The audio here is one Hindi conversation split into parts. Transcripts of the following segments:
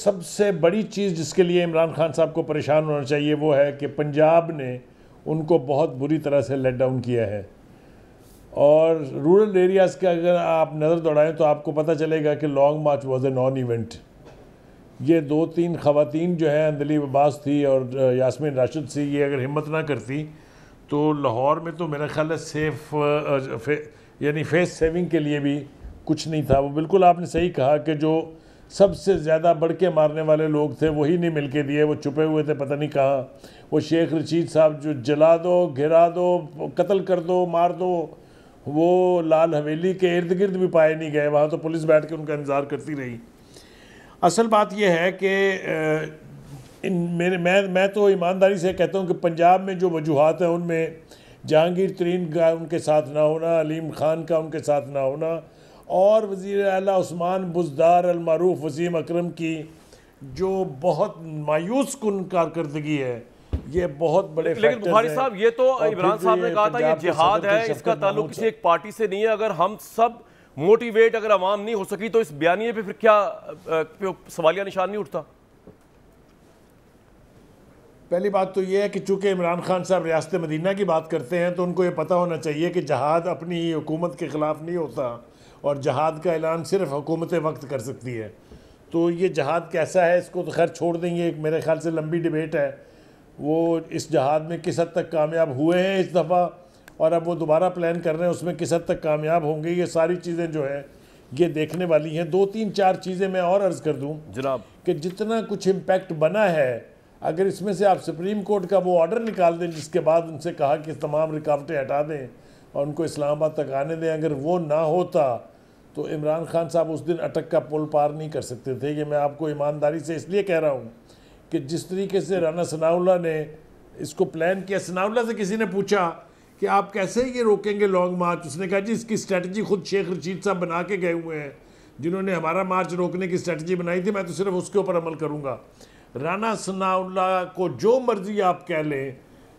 सबसे बड़ी चीज़ जिसके लिए इमरान खान साहब को परेशान होना चाहिए वो है कि पंजाब ने उनको बहुत बुरी तरह से लेट डाउन किया है और रूरल एरियाज़ का अगर आप नज़र दौड़ाएं तो आपको पता चलेगा कि long march was a non event ये दो तीन खवतिन जो हैं अंदलीब अब्बास थी और यासमीन राशिद थी ये अगर हिम्मत ना करती तो लाहौर में तो मेरा ख्याल है सेफ यानी फेस सेविंग के लिए भी कुछ नहीं था वो बिल्कुल आपने सही कहा कि जो सबसे ज़्यादा बढ़ के मारने वाले लोग थे वही नहीं मिल के दिए वो छुपे हुए थे पता नहीं कहाँ वो शेख रशीद साहब जो जला दो घिरा दो कत्ल कर दो मार दो वो लाल हवेली के इर्द गिर्द भी पाए नहीं गए वहाँ तो पुलिस बैठ के उनका इंतज़ार करती रही असल बात यह है कि इन मेरे मैं मैं तो ईमानदारी से कहता हूँ कि पंजाब में जो वजूहत हैं उनमें जहांगीर तरीन का उनके साथ ना होना अलीम खान का उनके साथ ना होना और वजीर अला उस्मान बुजदार अलमरूफ वसीम अक्रम की जो बहुत मायूस कन कारदगी है ये बहुत बड़े लेकिन बुखारी साहब ये तो इमरान साहब ने कहा था ये जिहाद है इसका ताल्लुक किसी एक पार्टी से नहीं है अगर हम सब मोटिवेट अगर आवाम नहीं हो सकी तो इस बयानी पे फिर क्या सवालिया निशान नहीं उठता पहली बात तो ये है कि चूँकि इमरान खान साहब रियासत मदीना की बात करते हैं तो उनको ये पता होना चाहिए कि जहाद अपनी ही हुकूमत के ख़िलाफ़ नहीं होता और जहाद का ऐलान सिर्फ हुकूमत वक्त कर सकती है तो ये जहाद कैसा है इसको तो खैर छोड़ देंगे एक मेरे ख्याल से लंबी डिबेट है वो इस जहाद में किस हद तक कामयाब हुए हैं इस दफ़ा और अब वो दोबारा प्लान कर रहे हैं उसमें किस हद तक कामयाब होंगे ये सारी चीज़ें जो हैं ये देखने वाली हैं दो तीन चार चीज़ें मैं और अर्ज़ कर दूँ जनाब कि जितना कुछ इम्पेक्ट बना है अगर इसमें से आप सुप्रीम कोर्ट का वो ऑर्डर निकाल दें जिसके बाद उनसे कहा कि तमाम रिकावटें हटा दें और उनको इस्लामाबाद तक आने दें अगर वो ना होता तो इमरान खान साहब उस दिन अटक का पुल पार नहीं कर सकते थे ये मैं आपको ईमानदारी से इसलिए कह रहा हूँ कि जिस तरीके से राना सनाउल्ला ने इसको प्लान किया सनाउल्ला से किसी ने पूछा कि आप कैसे ये रोकेंगे लॉन्ग मार्च उसने कहा जी इसकी स्ट्रेटजी खुद शेख रशीद साहब बना के गए हुए हैं जिन्होंने हमारा मार्च रोकने की स्ट्रेटजी बनाई थी मैं तो सिर्फ उसके ऊपर अमल करूँगा राना सनाउल्ला को जो मर्जी आप कह लें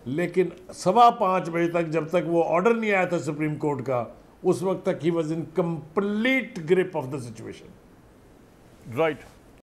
लेकिन सवा पाँच बजे तक जब तक वो ऑर्डर नहीं आया था सुप्रीम कोर्ट का उस वक्त तक he was in complete grip of the situation right